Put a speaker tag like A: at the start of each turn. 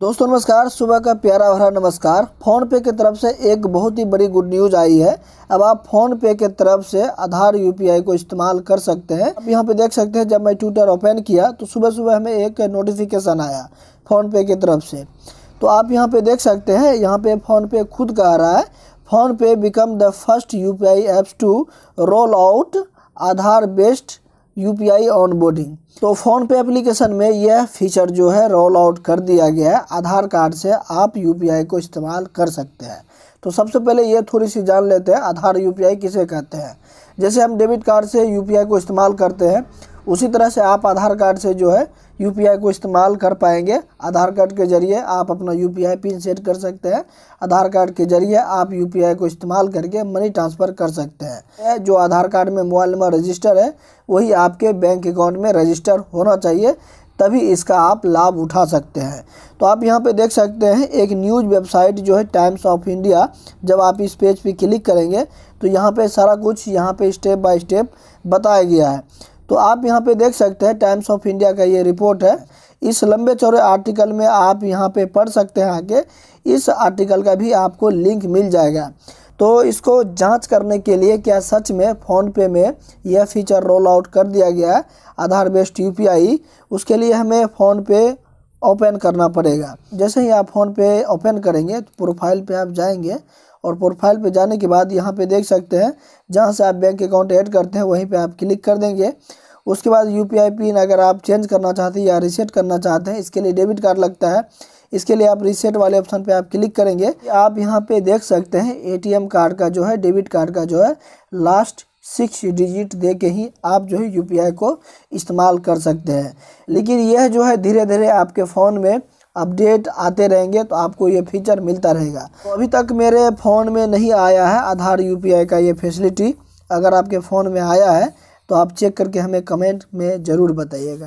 A: दोस्तों नमस्कार सुबह का प्यारा भरा नमस्कार फ़ोन पे की तरफ से एक बहुत ही बड़ी गुड न्यूज़ आई है अब आप फ़ोन पे के तरफ से आधार यूपीआई को इस्तेमाल कर सकते हैं अब यहाँ पे देख सकते हैं जब मैं ट्विटर ओपन किया तो सुबह सुबह हमें एक नोटिफिकेशन आया फ़ोन पे की तरफ से तो आप यहाँ पे देख सकते हैं यहाँ पे फ़ोन पे खुद का आ रहा है PhonePe become the first U P apps to roll out Aadhaar based U P I onboarding तो फ़ोन पे एप्लीकेशन में यह फीचर जो है रोल आउट कर दिया गया है आधार कार्ड से आप यू पी आई को इस्तेमाल कर सकते हैं तो सबसे पहले ये थोड़ी सी जान लेते हैं आधार यू पी आई किसे कहते हैं जैसे हम डेबिट कार्ड से यू पी आई को इस्तेमाल करते हैं उसी तरह से आप आधार कार्ड से जो है यू को इस्तेमाल कर पाएंगे आधार कार्ड के ज़रिए आप अपना यू पिन सेट कर सकते हैं आधार कार्ड के ज़रिए आप यू को इस्तेमाल करके मनी ट्रांसफ़र कर सकते हैं जो आधार कार्ड में मोबाइल नंबर रजिस्टर है वही आपके बैंक अकाउंट में रजिस्टर होना चाहिए तभी इसका आप लाभ उठा सकते हैं तो आप यहाँ पे देख सकते हैं एक न्यूज़ वेबसाइट जो है टाइम्स ऑफ इंडिया जब आप इस पेज पे क्लिक करेंगे तो यहाँ पे सारा कुछ यहाँ पे स्टेप बाय स्टेप बताया गया है तो आप यहाँ पे देख सकते हैं टाइम्स ऑफ इंडिया का ये रिपोर्ट है इस लंबे चौड़े आर्टिकल में आप यहाँ पे पढ़ सकते हैं आगे इस आर्टिकल का भी आपको लिंक मिल जाएगा तो इसको जांच करने के लिए क्या सच में फ़ोनपे में यह फीचर रोल आउट कर दिया गया है आधार बेस्ड यू उसके लिए हमें फ़ोनपे ओपन करना पड़ेगा जैसे ही आप फ़ोन पे ओपन करेंगे तो प्रोफाइल पे आप जाएंगे और प्रोफाइल पे जाने के बाद यहाँ पे देख सकते हैं जहाँ से आप बैंक अकाउंट ऐड करते हैं वहीं पे आप क्लिक कर देंगे उसके बाद यू पिन अगर आप चेंज करना चाहते हैं या रीसेट करना चाहते हैं इसके लिए डेबिट कार्ड लगता है इसके लिए आप रीसेट वाले ऑप्शन पे आप क्लिक करेंगे आप यहाँ पे देख सकते हैं एटीएम कार्ड का जो है डेबिट कार्ड का जो है लास्ट सिक्स डिजिट दे के ही आप जो है यूपीआई को इस्तेमाल कर सकते हैं लेकिन यह जो है धीरे धीरे आपके फ़ोन में अपडेट आते रहेंगे तो आपको ये फीचर मिलता रहेगा तो अभी तक मेरे फ़ोन में नहीं आया है आधार यू का ये फैसिलिटी अगर आपके फ़ोन में आया है तो आप चेक करके हमें कमेंट में ज़रूर बताइएगा